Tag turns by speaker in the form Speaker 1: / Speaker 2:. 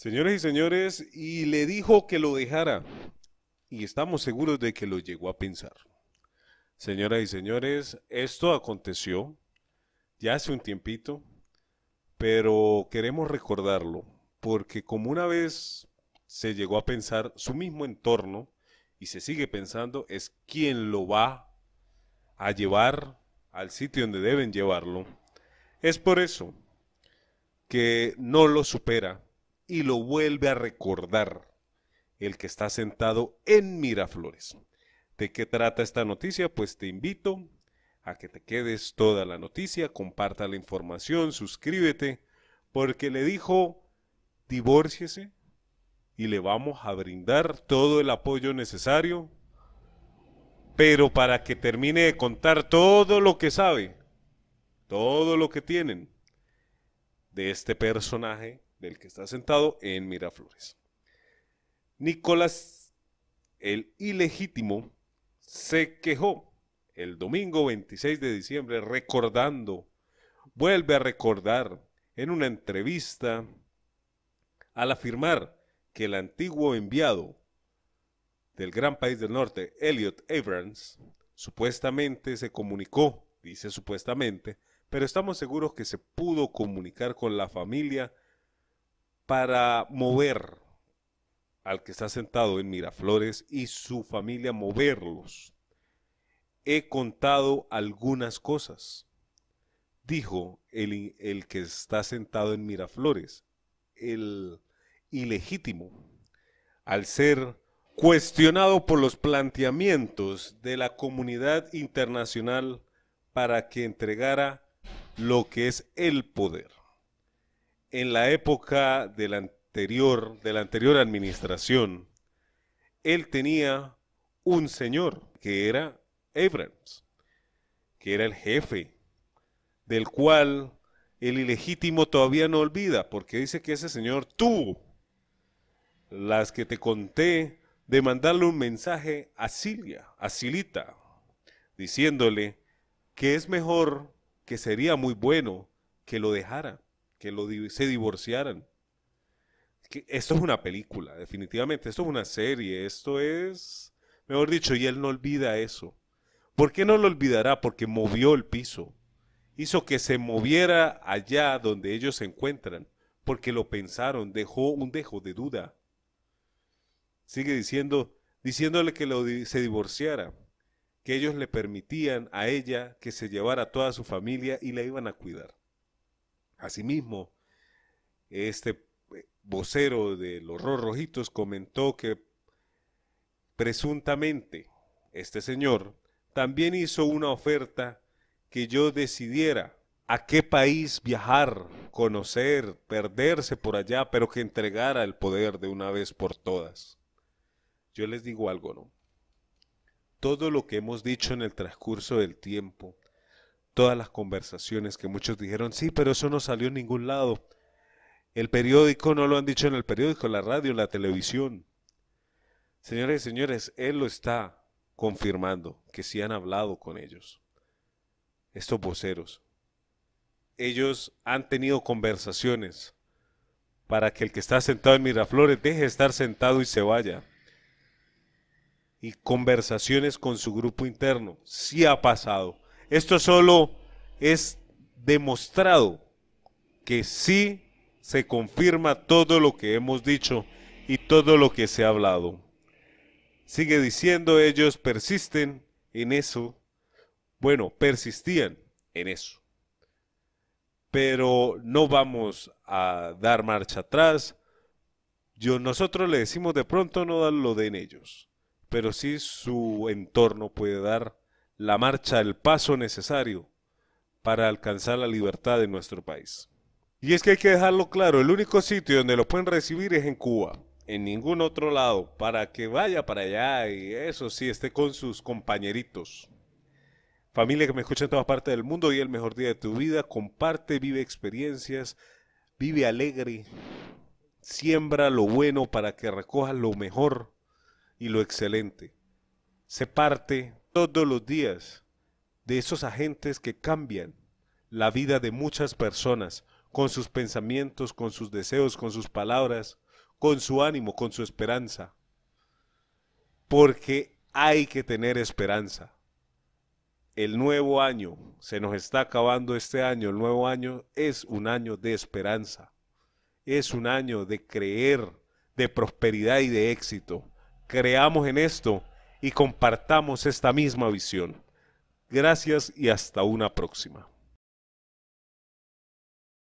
Speaker 1: Señores y señores, y le dijo que lo dejara. Y estamos seguros de que lo llegó a pensar. Señoras y señores, esto aconteció ya hace un tiempito, pero queremos recordarlo porque como una vez se llegó a pensar su mismo entorno y se sigue pensando es quien lo va a llevar al sitio donde deben llevarlo, es por eso que no lo supera y lo vuelve a recordar el que está sentado en Miraflores. ¿De qué trata esta noticia? Pues te invito a que te quedes toda la noticia, comparta la información, suscríbete, porque le dijo, divórciese y le vamos a brindar todo el apoyo necesario, pero para que termine de contar todo lo que sabe, todo lo que tienen de este personaje del que está sentado en Miraflores. Nicolás, el ilegítimo, se quejó el domingo 26 de diciembre recordando, vuelve a recordar en una entrevista al afirmar que el antiguo enviado del gran país del norte, Elliot Abrams, supuestamente se comunicó, dice supuestamente, pero estamos seguros que se pudo comunicar con la familia para mover al que está sentado en Miraflores y su familia, moverlos, he contado algunas cosas. Dijo el, que está sentado en Miraflores, el ilegítimo, al ser cuestionado por los planteamientos de la comunidad internacional para que entregara lo que es el poder en la época de la anterior, de la anterior administración, él tenía un señor que era Abrams, que era el jefe, del cual el ilegítimo todavía no olvida, porque dice que ese señor tuvo las que te conté de mandarle un mensaje a Silvia, a Silita, diciéndole que es mejor, que sería muy bueno que lo dejara que lo, se divorciaran. esto es una película, definitivamente, esto es una serie, esto es, mejor dicho, y él no olvida eso. ¿Por qué no lo olvidará? Porque movió el piso, hizo que se moviera allá donde ellos se encuentran, porque lo pensaron, dejó un dejo de duda. Sigue diciendo, diciéndole que se divorciara, que ellos le permitían a ella que se llevara toda su familia y la iban a cuidar. Asimismo, este eh, vocero de los rojitos comentó que presuntamente este señor también hizo una oferta que yo decidiera a qué país viajar, conocer, perderse por allá, pero que entregara el poder de una vez por todas. Yo les digo algo, ¿no? Todo lo que hemos dicho en el transcurso del tiempo todas las conversaciones que muchos dijeron, sí, pero eso no salió en ningún lado. El periódico no lo han dicho en el periódico, la radio, la televisión. Señores y señores, Él lo está confirmando, que sí han hablado con ellos, estos voceros. Ellos han tenido conversaciones para que el que está sentado en Miraflores deje de estar sentado y se vaya. Y conversaciones con su grupo interno, sí ha pasado esto solo es demostrado que sí se confirma todo lo que hemos dicho y todo lo que se ha hablado. Sigue diciendo, ellos persisten en eso. Bueno, persistían en eso. Pero no vamos a dar marcha atrás. Yo, nosotros le decimos de pronto no lo den ellos, pero sí su entorno puede dar la marcha, el paso necesario para alcanzar la libertad de nuestro país. Y es que hay que dejarlo claro, el único sitio donde lo pueden recibir es en Cuba, en ningún otro lado, para que vaya para allá y eso sí, esté con sus compañeritos. Familia que me escucha en todas partes del mundo y el mejor día de tu vida, comparte, vive experiencias, vive alegre, siembra lo bueno para que recoja lo mejor y lo excelente. Se parte todos los días de esos agentes que cambian la vida de muchas personas con sus pensamientos, con sus deseos, con sus palabras, con su ánimo, con su esperanza. Porque hay que tener esperanza. El nuevo año, se nos está acabando este año, el nuevo año es un año de esperanza, es un año de creer, de prosperidad y de éxito. Creamos en esto y compartamos esta misma visión. Gracias y hasta una próxima.